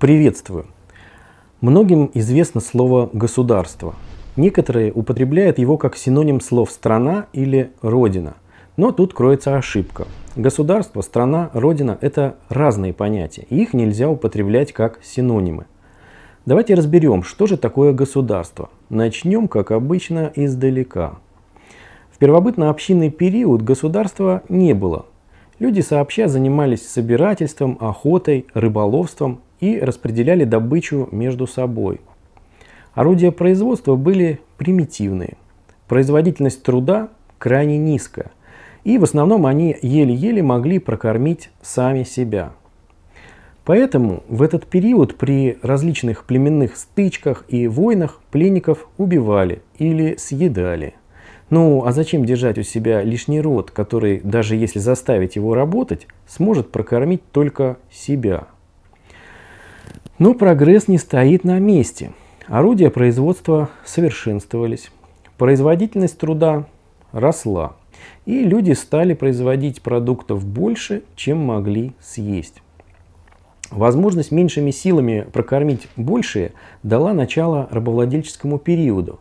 Приветствую. Многим известно слово «государство». Некоторые употребляют его как синоним слов «страна» или «родина». Но тут кроется ошибка. Государство, страна, родина – это разные понятия, и их нельзя употреблять как синонимы. Давайте разберем, что же такое государство. Начнем, как обычно, издалека. В первобытно-общинный период государства не было. Люди сообща занимались собирательством, охотой, рыболовством и распределяли добычу между собой. Орудия производства были примитивные. Производительность труда крайне низкая. И в основном они еле-еле могли прокормить сами себя. Поэтому в этот период при различных племенных стычках и войнах пленников убивали или съедали. Ну а зачем держать у себя лишний род, который, даже если заставить его работать, сможет прокормить только себя? Но прогресс не стоит на месте. Орудия производства совершенствовались, производительность труда росла, и люди стали производить продуктов больше, чем могли съесть. Возможность меньшими силами прокормить большие дала начало рабовладельческому периоду,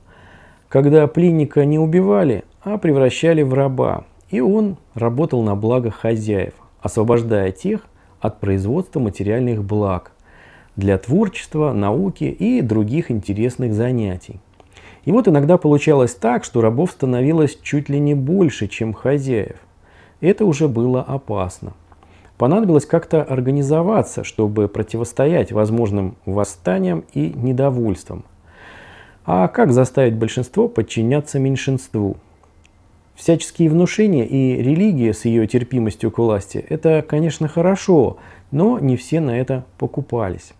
когда пленника не убивали, а превращали в раба, и он работал на благо хозяев, освобождая тех от производства материальных благ, для творчества, науки и других интересных занятий. И вот иногда получалось так, что рабов становилось чуть ли не больше, чем хозяев. Это уже было опасно. Понадобилось как-то организоваться, чтобы противостоять возможным восстаниям и недовольствам. А как заставить большинство подчиняться меньшинству? Всяческие внушения и религия с ее терпимостью к власти – это, конечно, хорошо, но не все на это покупались.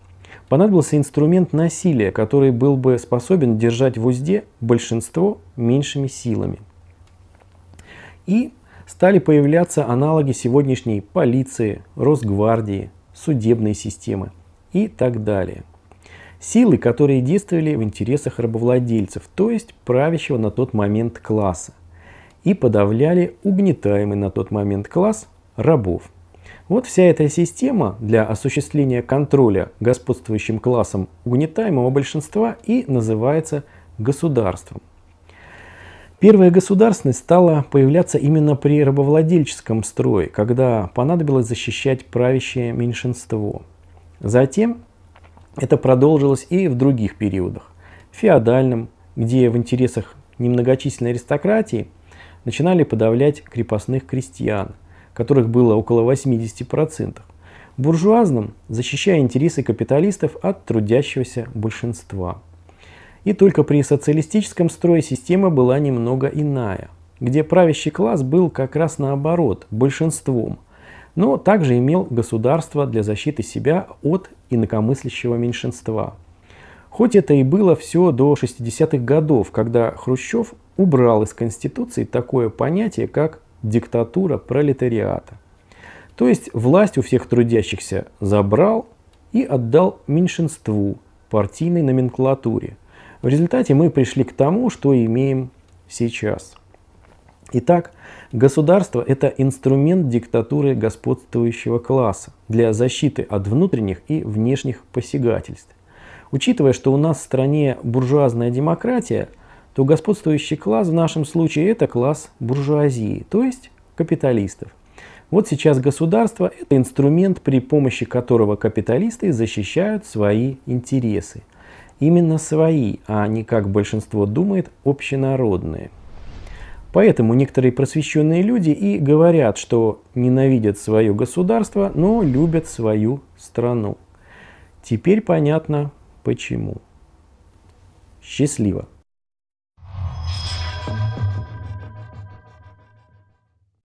Понадобился инструмент насилия, который был бы способен держать в узде большинство меньшими силами. И стали появляться аналоги сегодняшней полиции, Росгвардии, судебной системы и так далее. Силы, которые действовали в интересах рабовладельцев, то есть правящего на тот момент класса, и подавляли угнетаемый на тот момент класс рабов – вот вся эта система для осуществления контроля господствующим классом угнетаемого большинства и называется государством. Первая государственность стала появляться именно при рабовладельческом строе, когда понадобилось защищать правящее меньшинство. Затем это продолжилось и в других периодах. Феодальном, где в интересах немногочисленной аристократии начинали подавлять крепостных крестьян – которых было около 80%, буржуазным, защищая интересы капиталистов от трудящегося большинства. И только при социалистическом строе система была немного иная, где правящий класс был как раз наоборот, большинством, но также имел государство для защиты себя от инакомыслящего меньшинства. Хоть это и было все до 60-х годов, когда Хрущев убрал из Конституции такое понятие, как диктатура пролетариата. То есть власть у всех трудящихся забрал и отдал меньшинству, партийной номенклатуре. В результате мы пришли к тому, что имеем сейчас. Итак, государство – это инструмент диктатуры господствующего класса для защиты от внутренних и внешних посягательств. Учитывая, что у нас в стране буржуазная демократия, то господствующий класс в нашем случае это класс буржуазии, то есть капиталистов. Вот сейчас государство – это инструмент, при помощи которого капиталисты защищают свои интересы. Именно свои, а не, как большинство думает, общенародные. Поэтому некоторые просвещенные люди и говорят, что ненавидят свое государство, но любят свою страну. Теперь понятно почему. Счастливо!